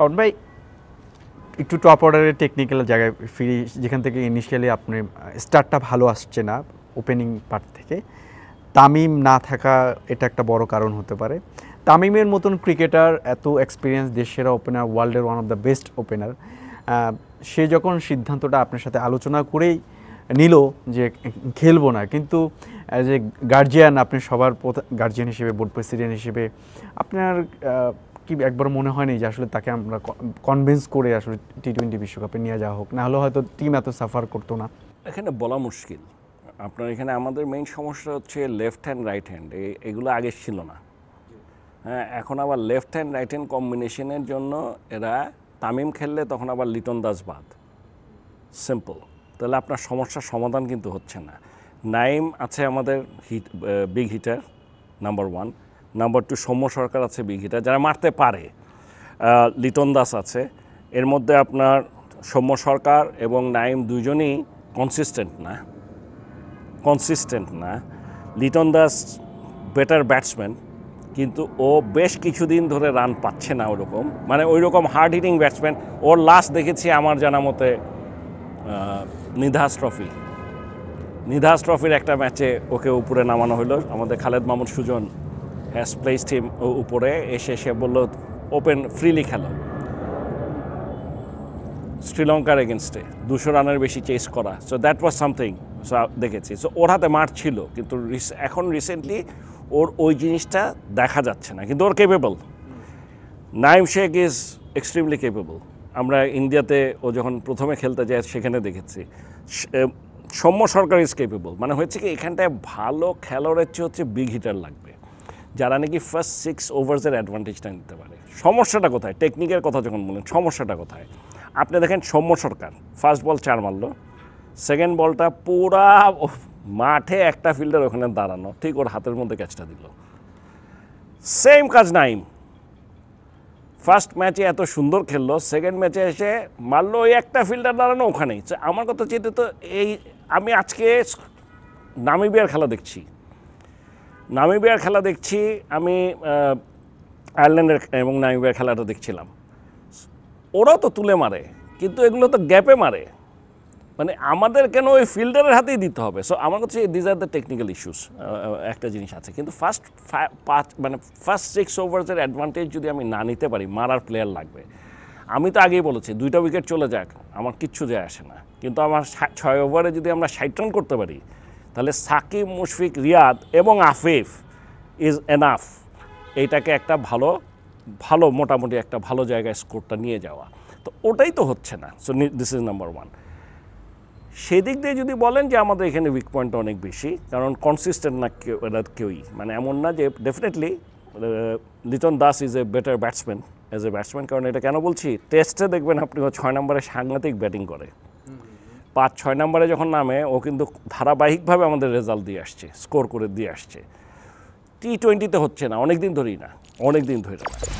পাউন ভাই একটু টপ অর্ডারের টেকনিক্যাল জায়গায় ফিরি যেখান থেকে ইনিশিয়ালি আপনি স্টার্টটা ভালো আসছে না ওপেনিং পার্ট থেকে তামিম না থাকা এটা একটা বড় কারণ হতে পারে তামিমের মতন ক্রিকেটার এত এক্সপিরিয়েন্স দেশের ওপেনার ওয়ার্ল্ডের one of the best opener সে যখন সিদ্ধান্তটা আপনার সাথে আলোচনা করেই নিল যে খেলবো না কিন্তু অ্যাজ এ গার্জিয়ান আপনি সবার গার্জিয়ান হিসেবে বোর্ড প্রেসিডেন্ট হিসেবে আপনার কি একবার মনে হয়নি যে আসলে তাকে আমরা কনভিন্স করে আসলে টি টোয়েন্টি বিশ্বকাপে নিয়ে যাওয়া হোক না হলে হয়তো টিম এত সাফার করতো না এখানে বলা মুশকিল আপনার এখানে আমাদের মেইন সমস্যা হচ্ছে লেফট হ্যান্ড রাইট হ্যান্ড এগুলো আগে ছিল না হ্যাঁ এখন আবার লেফট হ্যান্ড রাইট হ্যান্ড কম্বিনেশনের জন্য এরা তামিম খেললে তখন আবার লিটন দাস বাদ সিম্পল তাহলে আপনার সমস্যার সমাধান কিন্তু হচ্ছে না নাইম আছে আমাদের hit big hitter number one number two Soumya Sarkar আছে বিঘিটা যারা মারতে পারে লিটন দাস আছে এর মধ্যে আপনার সৌম্য সরকার এবং নাইম দুজনই কনসিস্টেন্ট না কনসিস্টেন্ট না লিটন দাস বেটার ব্যাটসম্যান কিন্তু ও বেশ কিছুদিন ধরে রান পাচ্ছে না ওরকম মানে ওই রকম হার্ড হিটিং ব্যাটসম্যান ওর লাস্ট দেখেছি আমার জানা মতে নিধাস ট্রফি নিধাস ট্রফির একটা ম্যাচে ওকে উপরে নামানো হলো আমাদের Khaled Mamun Sujon has placed him উপরে এসে সে বলল ওপেন ফ্রিলি খেলো শ্রীলঙ্কার এগেনস্টে দুশো রানের বেশি চেস করা so that was something so দেখেছি সো ওর হাতে মাঠ ছিল কিন্তু এখন রিসেন্টলি ওর ওই জিনিসটা দেখা যাচ্ছে না কিন্তু ওর capable Naim Sheikh is extremely capable আমরা ইন্ডিয়াতে ও যখন প্রথমে খেলতে যায় সেখানে দেখেছি সৌম্য সরকার ইজ কেপেবল মানে হচ্ছে কি এখানটায় ভালো খেলোয়াড়ের চেয়ে হচ্ছে বিগ হিটার লাগবে যারা নাকি ফার্স্ট সিক্স ওভার্সের অ্যাডভান্টেজটা নিতে পারে সমস্যাটা কোথায় টেকনিকের কথা যখন বলেন সমস্যাটা কোথায় আপনি দেখেন সৌম্য সরকার ফার্স্ট বল চার মারলো সেকেন্ড বলটা পুরা মাঠে একটা ফিল্ডার ওখানে দাঁড়ানো ঠিক ওর হাতের মধ্যে ক্যাচটা দিল সেম কাজ নাইম ফার্স্ট ম্যাচে এত সুন্দর খেললো সেকেন্ড ম্যাচে এসে মারলো ওই একটা ফিল্ডার দাঁড়ানো ওখানেই আমার কথা চেয়ে তো এই আমি আজকে নামিবিয়ার খেলা দেখছি নামিবিয়ার খেলা দেখছি আমি আয়ারল্যান্ডের এবং নামিবিয়ার খেলাটা দেখছিলাম ওরাও তো তুলে মারে কিন্তু এগুলো তো গ্যাপে মারে মানে আমাদের কেন ওই ফিল্ডারের হাতেই দিতে হবে সো আমার কাছে these are the technical issues একটা জিনিস আছে কিন্তু ফার্স্ট পাঁচ মানে ফার্স্ট সিক্স ওভার্সের অ্যাডভান্টেজ যদি আমি না নিতে পারি মারার প্লেয়ার লাগবে আমি তো আগেই বলেছি দুইটা উইকেট চলে যাক আমার কিচ্ছু যায় আসে না কিন্তু আমার ছয় ওভারে যদি আমরা ষাট রান করতে পারি তাহলে সাকিব মুশফিক রিয়াদ এবং আফিফ ইজ এনাফ এইটাকে একটা ভালো ভালো মোটামুটি একটা ভালো জায়গায় স্কোরটা নিয়ে যাওয়া তো ওটাই তো হচ্ছে না so this is number one সেদিক দিয়ে যদি বলেন যে আমাদের এখানে উইক পয়েন্ট অনেক বেশি কারণ কনসিস্টেন্ট না কেউ কেউই মানে এমন না যে definitely Liton Das is a better batsman as a batsman কারণ এটা কেন বলছি টেস্টে দেখবেন আপনি ছয় নম্বরে সাংঘাতিক ব্যাটিং করে পাঁচ ছয় নম্বরে যখন নামে ও কিন্তু ধারাবাহিকভাবে আমাদের রেজাল্ট দিয়ে আসছে স্কোর করে দিয়ে আসছে টি টোয়েন্টিতে হচ্ছে না অনেক দিন ধরেই না অনেক দিন ধরে না